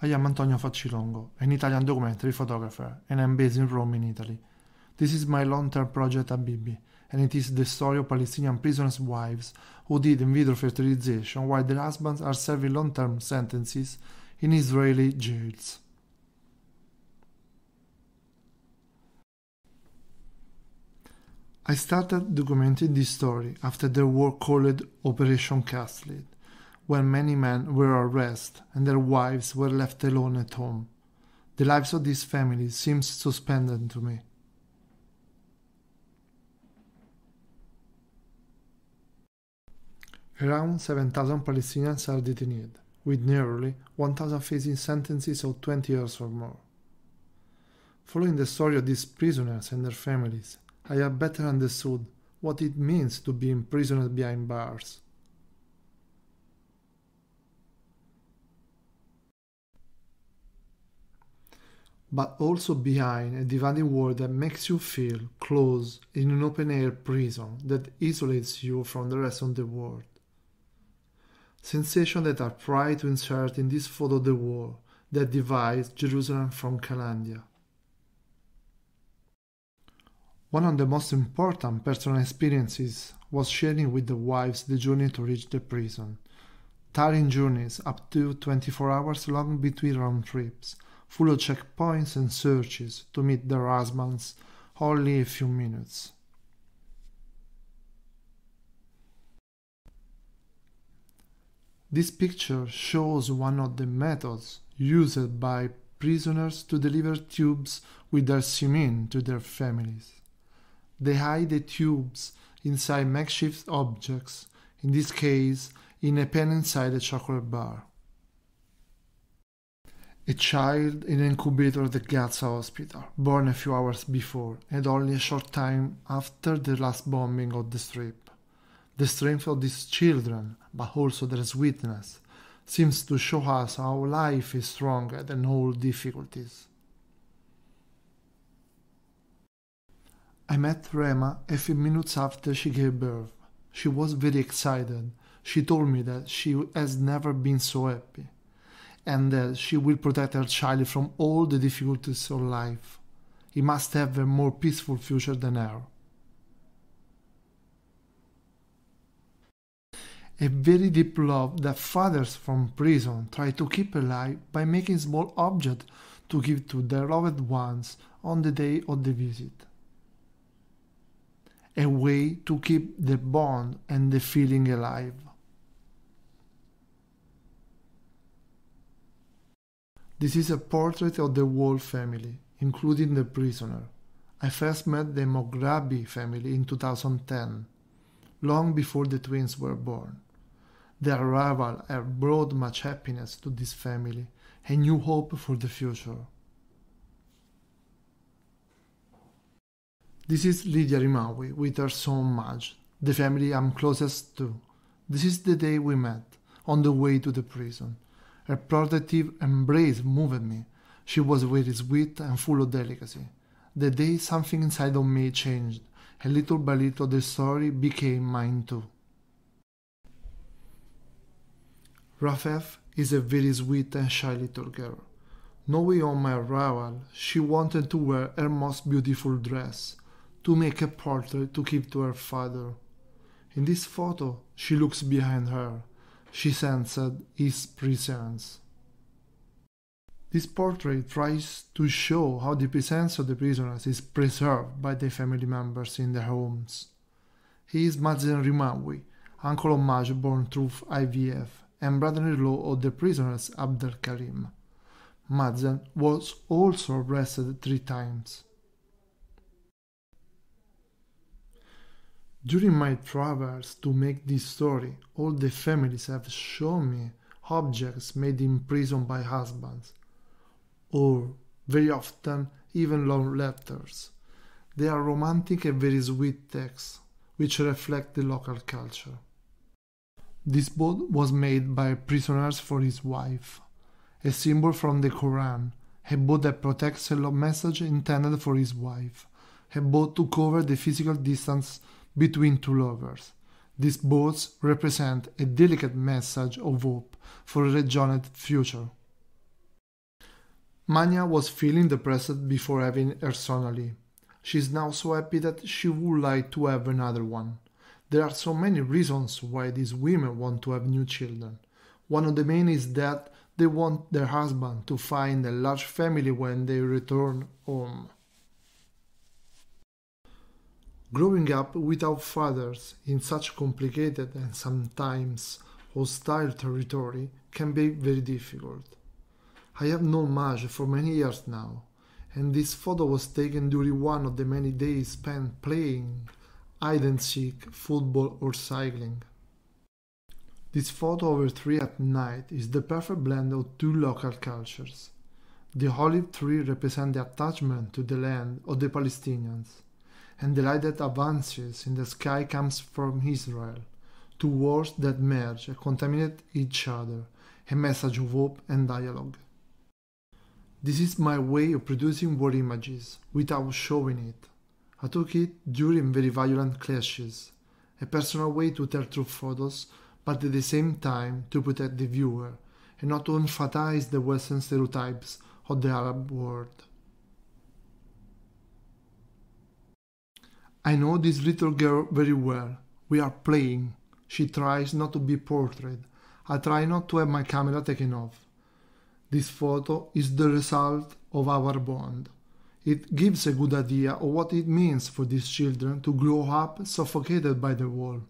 I am Antonio Facilongo, an Italian documentary photographer, and I'm based in Rome in Italy. This is my long-term project at Bibi, and it is the story of Palestinian prisoners' wives who did in vitro fertilization while their husbands are serving long-term sentences in Israeli jails. I started documenting this story after the war called Operation Lead when many men were at rest and their wives were left alone at home. The lives of these families seems suspended to me. Around 7,000 Palestinians are detained, with nearly 1,000 facing sentences of 20 years or more. Following the story of these prisoners and their families, I have better understood what it means to be imprisoned behind bars. but also behind a dividing wall that makes you feel close in an open air prison that isolates you from the rest of the world. Sensations that are tried to insert in this photo the wall that divides Jerusalem from Calandia. One of the most important personal experiences was sharing with the wives the journey to reach the prison. Tiring journeys up to 24 hours long between round trips full of checkpoints and searches to meet their husbands only a few minutes. This picture shows one of the methods used by prisoners to deliver tubes with their semen to their families. They hide the tubes inside makeshift objects, in this case, in a pen inside a chocolate bar a child in an incubator the Gaza hospital, born a few hours before and only a short time after the last bombing of the strip. The strength of these children, but also their sweetness, seems to show us how life is stronger than all difficulties. I met Rema a few minutes after she gave birth. She was very excited. She told me that she has never been so happy and that uh, she will protect her child from all the difficulties of life. He must have a more peaceful future than her. A very deep love that fathers from prison try to keep alive by making small objects to give to their loved ones on the day of the visit. A way to keep the bond and the feeling alive. This is a portrait of the whole family, including the prisoner. I first met the Mograbi family in 2010, long before the twins were born. Their arrival had brought much happiness to this family and new hope for the future. This is Lydia Rimawi with her son Maje, the family I'm closest to. This is the day we met, on the way to the prison. Her protective embrace moved me. She was very sweet and full of delicacy. The day something inside of me changed, A little by little the story became mine too. Rafef is a very sweet and shy little girl. Knowing on my arrival, she wanted to wear her most beautiful dress, to make a portrait to give to her father. In this photo, she looks behind her she sensed his presence. This portrait tries to show how the presence of the prisoners is preserved by the family members in their homes. He is Mazen Rimawi, uncle of Maj born through IVF, and brother-in-law of the prisoners Abdel Karim. Mazen was also arrested three times. During my travels to make this story, all the families have shown me objects made in prison by husbands, or very often even long letters. They are romantic and very sweet texts, which reflect the local culture. This boat was made by prisoners for his wife, a symbol from the Quran, a boat that protects a love message intended for his wife, a boat to cover the physical distance between two lovers. These boats represent a delicate message of hope for a rejoined future. Manya was feeling depressed before having her sonali. She is now so happy that she would like to have another one. There are so many reasons why these women want to have new children. One of the main is that they want their husband to find a large family when they return home. Growing up without fathers in such complicated and sometimes hostile territory can be very difficult. I have known Maj for many years now, and this photo was taken during one of the many days spent playing hide and seek, football, or cycling. This photo over three at night is the perfect blend of two local cultures. The olive tree represents the attachment to the land of the Palestinians and the light that advances in the sky comes from Israel. Two worlds that merge, contaminate each other, a message of hope and dialogue. This is my way of producing war images without showing it. I took it during very violent clashes, a personal way to tell true photos, but at the same time to protect the viewer and not to emphasize the Western stereotypes of the Arab world. I know this little girl very well. We are playing. She tries not to be portrayed. I try not to have my camera taken off. This photo is the result of our bond. It gives a good idea of what it means for these children to grow up suffocated by the war.